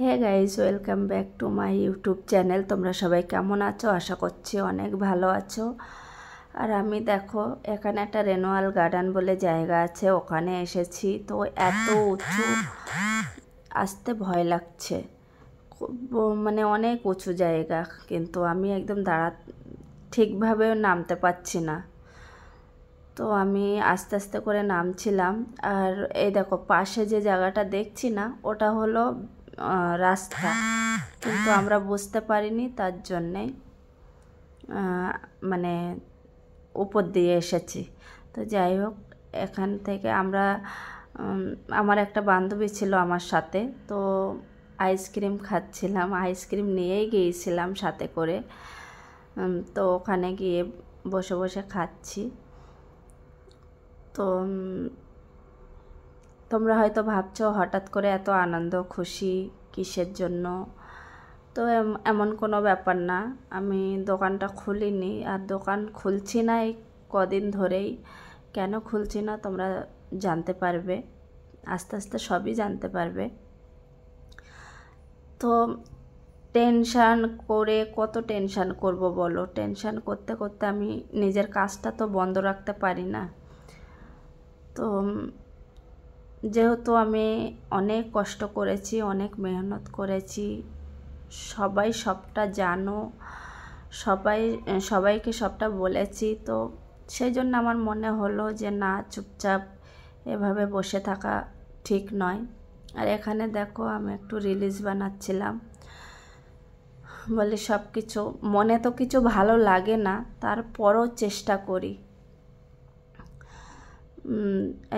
হ্যাঁ guys welcome back to my YouTube channel তোমরা সবাই কেমন আছো আশা করছি অনেক ভালো আছো আর আমি দেখো এখানে একটা রেনুয়াল গার্ডেন বলে জায়গা আছে ওখানে এসেছি তো এত উঁচু আসতে ভয় লাগছে মানে অনেক উঁচু জায়গা কিন্তু আমি একদম দাঁড়া ঠিকভাবে নামতে পারছি না তো আমি আস্তে আস্তে করে নামছিলাম আর এই দেখো পাশে যে জায়গাটা দেখছি না ওটা হলো রাস্তা কিন্তু আমরা বুঝতে পারিনি তার জন্যে মানে উপর দিয়ে এসেছি তো যাই হোক এখান থেকে আমরা আমার একটা বান্ধবী ছিল আমার সাথে তো আইসক্রিম খাচ্ছিলাম আইসক্রিম নিয়েই গিয়েছিলাম সাথে করে তো ওখানে গিয়ে বসে বসে খাচ্ছি তো তোমরা হয়তো ভাবছো হঠাৎ করে এত আনন্দ খুশি কিসের জন্য তো এমন কোনো ব্যাপার না আমি দোকানটা খুলিনি আর দোকান খুলছি না এই কদিন ধরেই কেন খুলছি না তোমরা জানতে পারবে আস্তে আস্তে সবই জানতে পারবে তো টেনশান করে কত টেনশান করব বলো টেনশান করতে করতে আমি নিজের কাজটা তো বন্ধ রাখতে পারি না তো যেহেতু আমি অনেক কষ্ট করেছি অনেক মেহনত করেছি সবাই সবটা জানো সবাই সবাইকে সবটা বলেছি তো সেই জন্য আমার মনে হলো যে না চুপচাপ এভাবে বসে থাকা ঠিক নয় আর এখানে দেখো আমি একটু রিলিজ বানাচ্ছিলাম বলে সব কিছু মনে তো কিছু ভালো লাগে না তারপরও চেষ্টা করি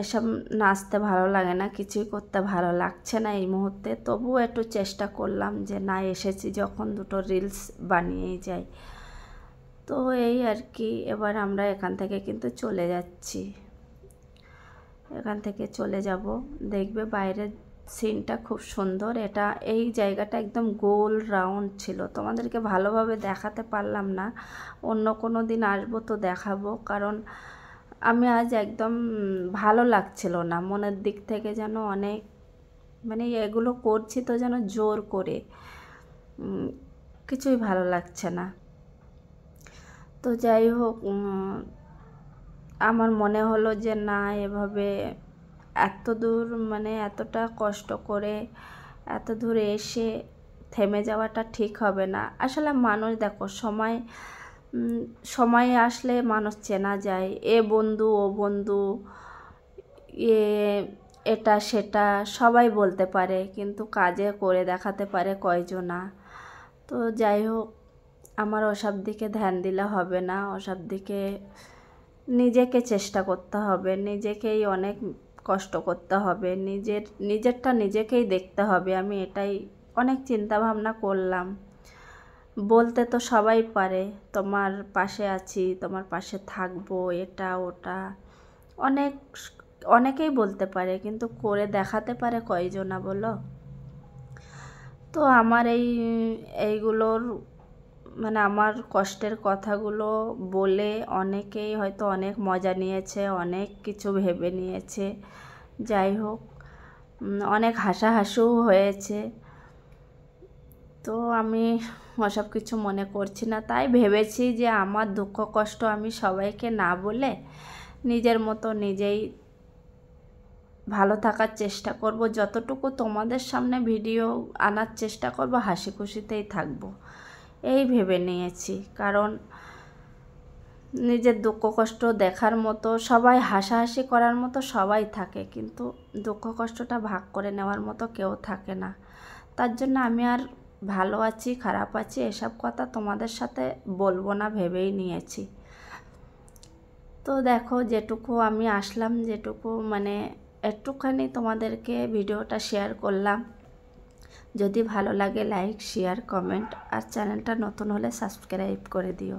এসব নাচতে ভালো লাগে না কিছুই করতে ভালো লাগছে না এই মুহূর্তে তবুও একটু চেষ্টা করলাম যে না এসেছি যখন দুটো রিলস বানিয়ে যাই তো এই আর কি এবার আমরা এখান থেকে কিন্তু চলে যাচ্ছি এখান থেকে চলে যাব দেখবে বাইরের সিনটা খুব সুন্দর এটা এই জায়গাটা একদম গোল রাউন্ড ছিল তোমাদেরকে ভালোভাবে দেখাতে পারলাম না অন্য কোনো দিন আসবো তো দেখাবো কারণ আমি আজ একদম ভালো লাগছিল না মনের দিক থেকে যেন অনেক মানে এগুলো করছি তো যেন জোর করে কিছুই ভালো লাগছে না তো যাই হোক আমার মনে হলো যে না এভাবে এত দূর মানে এতটা কষ্ট করে এত দূরে এসে থেমে যাওয়াটা ঠিক হবে না আসলে মানুষ দেখো সময় সময়ে আসলে মানুষ চেনা যায় এ বন্ধু ও বন্ধু এ এটা সেটা সবাই বলতে পারে কিন্তু কাজে করে দেখাতে পারে কয়জনা তো যাই হোক আমার ওসব দিকে ধ্যান দিলে হবে না ওসব দিকে নিজেকে চেষ্টা করতে হবে নিজেকেই অনেক কষ্ট করতে হবে নিজের নিজেরটা নিজেকেই দেখতে হবে আমি এটাই অনেক চিন্তা ভাবনা করলাম বলতে তো সবাই পারে তোমার পাশে আছি তোমার পাশে থাকবো এটা ওটা অনেক অনেকেই বলতে পারে কিন্তু করে দেখাতে পারে কয়জনা বলো তো আমার এই এইগুলোর মানে আমার কষ্টের কথাগুলো বলে অনেকেই হয়তো অনেক মজা নিয়েছে অনেক কিছু ভেবে নিয়েছে যাই হোক অনেক হাসাহাসিও হয়েছে তো আমি ওসব কিছু মনে করছি না তাই ভেবেছি যে আমার দুঃখ কষ্ট আমি সবাইকে না বলে নিজের মতো নিজেই ভালো থাকার চেষ্টা করব যতটুকু তোমাদের সামনে ভিডিও আনার চেষ্টা করব হাসি খুশিতেই থাকব এই ভেবে নিয়েছি কারণ নিজের দুঃখ কষ্ট দেখার মতো সবাই হাসাহাসি করার মতো সবাই থাকে কিন্তু দুঃখ কষ্টটা ভাগ করে নেওয়ার মতো কেউ থাকে না তার জন্য আমি আর ভালো আছি খারাপ আছি এসব কথা তোমাদের সাথে বলবো না ভেবেই নিয়েছি তো দেখো যেটুকু আমি আসলাম যেটুকু মানে একটুখানি তোমাদেরকে ভিডিওটা শেয়ার করলাম যদি ভালো লাগে লাইক শেয়ার কমেন্ট আর চ্যানেলটা নতুন হলে সাবস্ক্রাইব করে দিও